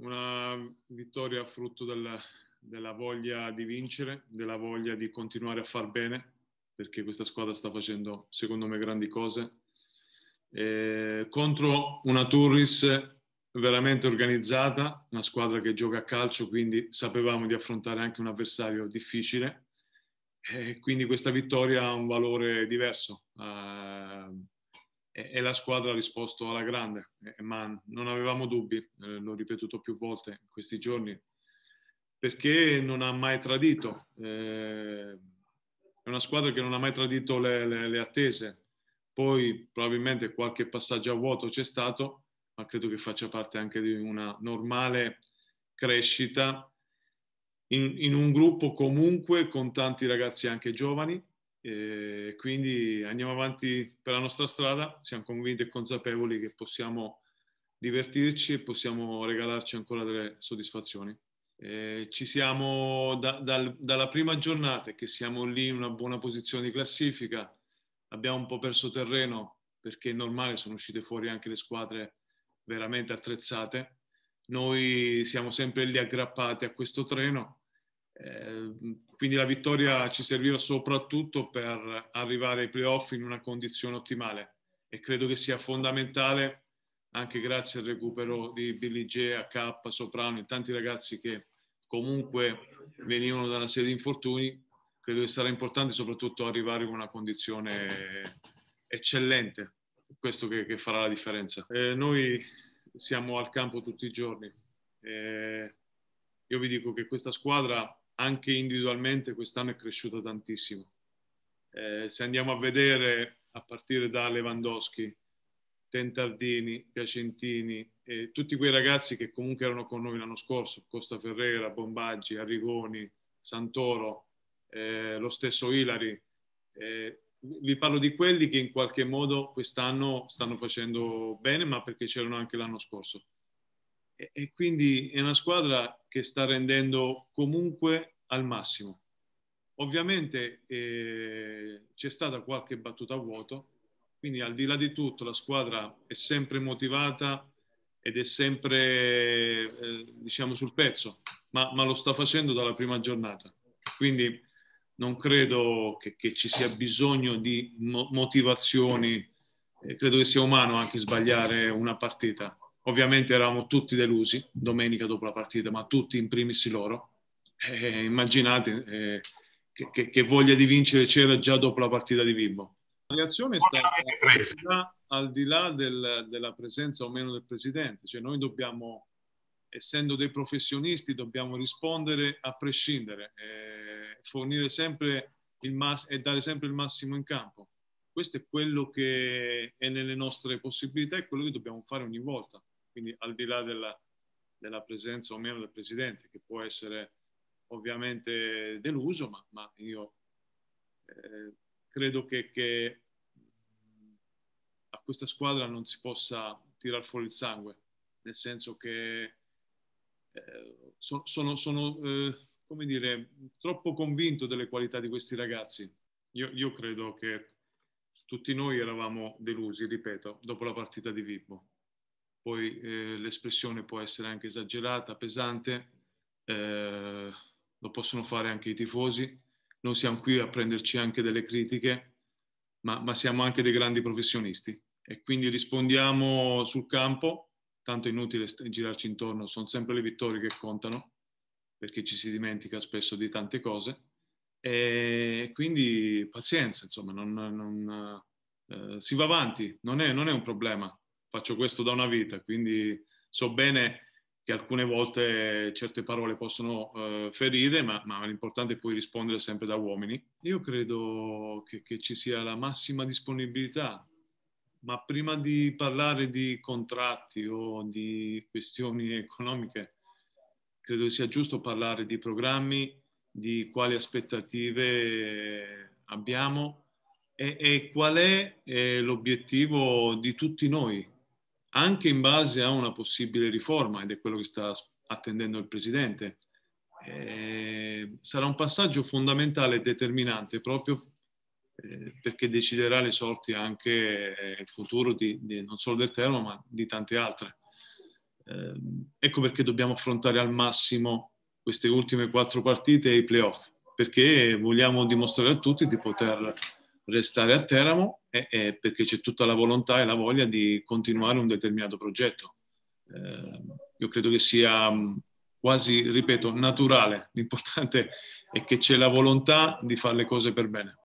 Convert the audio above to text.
una vittoria frutto del, della voglia di vincere, della voglia di continuare a far bene, perché questa squadra sta facendo, secondo me, grandi cose. E contro una Turris veramente organizzata, una squadra che gioca a calcio, quindi sapevamo di affrontare anche un avversario difficile. E quindi questa vittoria ha un valore diverso. Eh, e, e la squadra ha risposto alla grande, e, ma non avevamo dubbi, eh, l'ho ripetuto più volte in questi giorni, perché non ha mai tradito. Eh, è una squadra che non ha mai tradito le, le, le attese. Poi probabilmente qualche passaggio a vuoto c'è stato, ma credo che faccia parte anche di una normale crescita in, in, un gruppo comunque con tanti ragazzi anche giovani e quindi andiamo avanti per la nostra strada, siamo convinti e consapevoli che possiamo divertirci e possiamo regalarci ancora delle soddisfazioni. E ci siamo da, dal, dalla prima giornata che siamo lì in una buona posizione di classifica, abbiamo un po' perso terreno perché è normale, sono uscite fuori anche le squadre veramente attrezzate. Noi siamo sempre lì aggrappati a questo treno Ehm, quindi la vittoria ci serviva soprattutto per arrivare ai playoff in una condizione ottimale e credo che sia fondamentale anche grazie al recupero di Billy J, AK, Soprano e tanti ragazzi che comunque venivano dalla serie di infortuni, credo che sarà importante soprattutto arrivare in una condizione eccellente, questo che, che farà la differenza. Eh, noi siamo al campo tutti i giorni, eh, io vi dico che questa squadra anche individualmente quest'anno è cresciuta tantissimo. Eh, se andiamo a vedere a partire da Lewandowski, Tentardini, Piacentini, eh, tutti quei ragazzi che comunque erano con noi l'anno scorso, Costa Ferrera, Bombaggi, Arrigoni, Santoro, eh, lo stesso Ilari, eh, vi parlo di quelli che in qualche modo quest'anno stanno facendo bene, ma perché c'erano anche l'anno scorso e, quindi è una squadra che sta rendendo comunque al massimo. Ovviamente eh, c'è stata qualche battuta a vuoto, quindi al di là di tutto la squadra è sempre motivata ed è sempre eh, diciamo sul pezzo, ma, ma, lo sta facendo dalla prima giornata. Quindi non credo che, che ci sia bisogno di mo- motivazioni, eh, credo che sia umano anche sbagliare una partita. Ovviamente eravamo tutti delusi domenica dopo la partita, ma tutti in primis loro. E eh, immaginate eh, che, che, che, voglia di vincere c'era già dopo la partita di Vimbo. La reazione è stata al di là del, della presenza o meno del presidente, cioè noi dobbiamo, essendo dei professionisti, dobbiamo rispondere a prescindere, eh, fornire sempre il mass- e dare sempre il massimo in campo questo è quello che è nelle nostre possibilità e quello che dobbiamo fare ogni volta. Quindi al di là della, della presenza o meno del Presidente, che può essere ovviamente deluso, ma, ma io eh, credo che, che, a questa squadra non si possa tirar fuori il sangue, nel senso che eh, so, sono, sono eh, come dire, troppo convinto delle qualità di questi ragazzi. Io, io credo che tutti noi eravamo delusi, ripeto, dopo la partita di Vibbo. Poi eh, l'espressione può essere anche esagerata, pesante, eh, lo possono fare anche i tifosi. Noi siamo qui a prenderci anche delle critiche, ma, ma siamo anche dei grandi professionisti e quindi rispondiamo sul campo, tanto è inutile girarci intorno, sono sempre le vittorie che contano, perché ci si dimentica spesso di tante cose e quindi pazienza, insomma, non, non, eh, si va avanti, non è, non è, un problema. Faccio questo da una vita, quindi so bene che alcune volte certe parole possono eh, ferire, ma, ma, l'importante è poi rispondere sempre da uomini. Io credo che, che ci sia la massima disponibilità, ma prima di parlare di contratti o di questioni economiche, credo sia giusto parlare di programmi di quali aspettative abbiamo e, e qual è eh, l'obiettivo di tutti noi, anche in base a una possibile riforma, ed è quello che sta attendendo il Presidente. Eh, sarà un passaggio fondamentale e determinante proprio eh, perché deciderà le sorti anche eh, il futuro di, di, non solo del Termo ma di tante altre. Ehm, ecco perché dobbiamo affrontare al massimo queste ultime quattro partite e i playoff, perché vogliamo dimostrare a tutti di poter restare a Teramo e, e perché c'è tutta la volontà e la voglia di continuare un determinato progetto. Eh, io credo che sia mm, quasi, ripeto, naturale. L'importante è che c'è la volontà di fare le cose per bene.